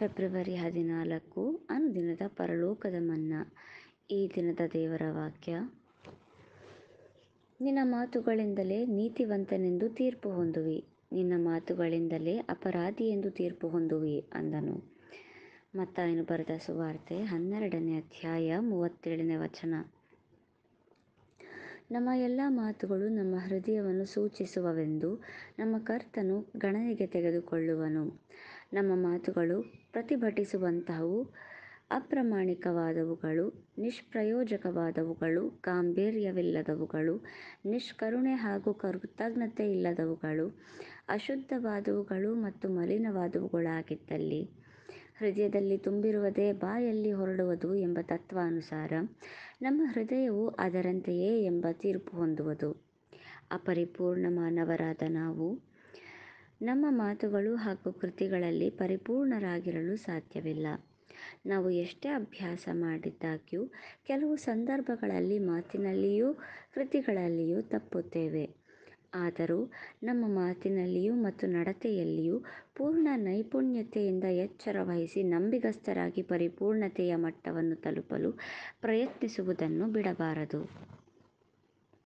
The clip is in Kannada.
ಫೆಬ್ರವರಿ ಹದಿನಾಲ್ಕು ಅನುದಿನದ ಪರಲೋಕದ ಮನ್ನ ಈ ದಿನದ ದೇವರ ವಾಕ್ಯ ನಿನ್ನ ಮಾತುಗಳಿಂದಲೇ ನೀತಿವಂತನೆಂದು ತೀರ್ಪು ಹೊಂದುವಿ ನಿನ್ನ ಮಾತುಗಳಿಂದಲೇ ಅಪರಾಧಿ ಎಂದು ತೀರ್ಪು ಹೊಂದುವಿ ಅಂದನು ಮತ್ತಾಯನು ಬರೆದ ಸುವಾರ್ತೆ ಹನ್ನೆರಡನೇ ಅಧ್ಯಾಯ ಮೂವತ್ತೇಳನೇ ವಚನ ನಮ್ಮ ಎಲ್ಲ ಮಾತುಗಳು ನಮ್ಮ ಹೃದಯವನ್ನು ಸೂಚಿಸುವವೆಂದು ನಮ್ಮ ಕರ್ತನು ಗಣನೆಗೆ ತೆಗೆದುಕೊಳ್ಳುವನು ನಮ್ಮ ಮಾತುಗಳು ಪ್ರತಿಭಟಿಸುವಂತಹವು ಅಪ್ರಾಮಾಣಿಕವಾದವುಗಳು ನಿಷ್ಪ್ರಯೋಜಕವಾದವುಗಳು ಗಾಂಭೀರ್ಯವಿಲ್ಲದವುಗಳು ನಿಷ್ಕರುಣೆ ಹಾಗೂ ಇಲ್ಲದವುಗಳು ಅಶುದ್ಧವಾದವುಗಳು ಮತ್ತು ಮಲಿನವಾದವುಗಳಾಗಿದ್ದಲ್ಲಿ ಹೃದಯದಲ್ಲಿ ತುಂಬಿರುವುದೇ ಬಾಯಲ್ಲಿ ಹೊರಡುವುದು ಎಂಬ ತತ್ವಾನುಸಾರ ನಮ್ಮ ಹೃದಯವು ಅದರಂತೆಯೇ ಎಂಬ ತೀರ್ಪು ಹೊಂದುವುದು ಅಪರಿಪೂರ್ಣ ಮಾನವರಾದ ನಾವು ನಮ್ಮ ಮಾತುಗಳು ಹಾಗೂ ಕೃತಿಗಳಲ್ಲಿ ಪರಿಪೂರ್ಣರಾಗಿರಲು ಸಾಧ್ಯವಿಲ್ಲ ನಾವು ಎಷ್ಟೇ ಅಭ್ಯಾಸ ಮಾಡಿದ್ದಾಗ್ಯೂ ಕೆಲವು ಸಂದರ್ಭಗಳಲ್ಲಿ ಮಾತಿನಲ್ಲಿಯೂ ಕೃತಿಗಳಲ್ಲಿಯೂ ತಪ್ಪುತ್ತೇವೆ ಆದರೂ ನಮ್ಮ ಮಾತಿನಲ್ಲಿಯೂ ಮತ್ತು ನಡತೆಯಲ್ಲಿಯೂ ಪೂರ್ಣ ನೈಪುಣ್ಯತೆಯಿಂದ ಎಚ್ಚರ ವಹಿಸಿ ನಂಬಿಗಸ್ತರಾಗಿ ಪರಿಪೂರ್ಣತೆಯ ಮಟ್ಟವನ್ನು ತಲುಪಲು ಪ್ರಯತ್ನಿಸುವುದನ್ನು ಬಿಡಬಾರದು